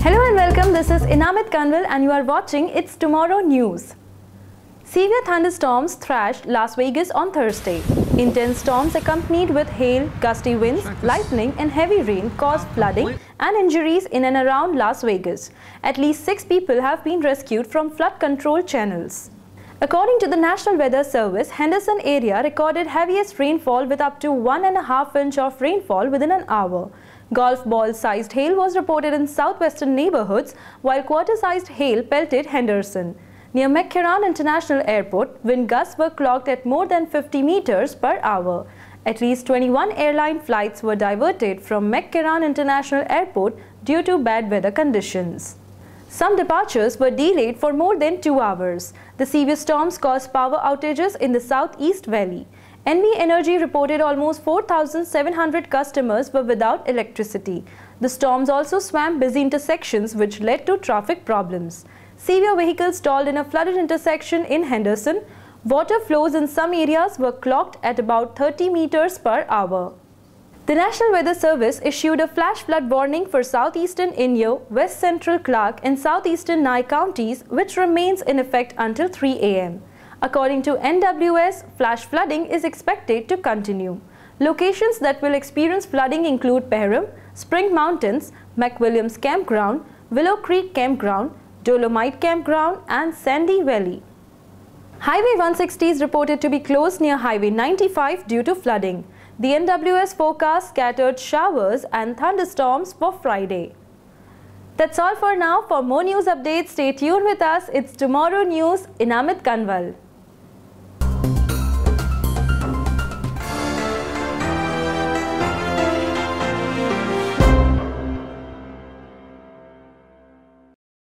Hello and welcome. This is Inamit Kanwal and you are watching It's Tomorrow News. Severe thunderstorms thrashed Las Vegas on Thursday. Intense storms accompanied with hail, gusty winds, lightning and heavy rain caused flooding and injuries in and around Las Vegas. At least six people have been rescued from flood control channels. According to the National Weather Service, Henderson area recorded heaviest rainfall with up to 1.5 inch of rainfall within an hour. Golf ball-sized hail was reported in southwestern neighborhoods, while quarter-sized hail pelted Henderson. Near McCarran International Airport, wind gusts were clocked at more than 50 meters per hour. At least 21 airline flights were diverted from McCarran International Airport due to bad weather conditions. Some departures were delayed for more than two hours. The severe storms caused power outages in the Southeast Valley. NV Energy reported almost 4,700 customers were without electricity. The storms also swamped busy intersections which led to traffic problems. Severe vehicles stalled in a flooded intersection in Henderson. Water flows in some areas were clocked at about 30 meters per hour. The National Weather Service issued a flash flood warning for southeastern Inyo, west central Clark and southeastern Nye counties which remains in effect until 3 am. According to NWS, flash flooding is expected to continue. Locations that will experience flooding include Perham, Spring Mountains, McWilliams Campground, Willow Creek Campground, Dolomite Campground and Sandy Valley. Highway 160 is reported to be closed near Highway 95 due to flooding. The NWS forecast scattered showers and thunderstorms for Friday. That's all for now. For more news updates, stay tuned with us. It's Tomorrow News in Amit Kanwal.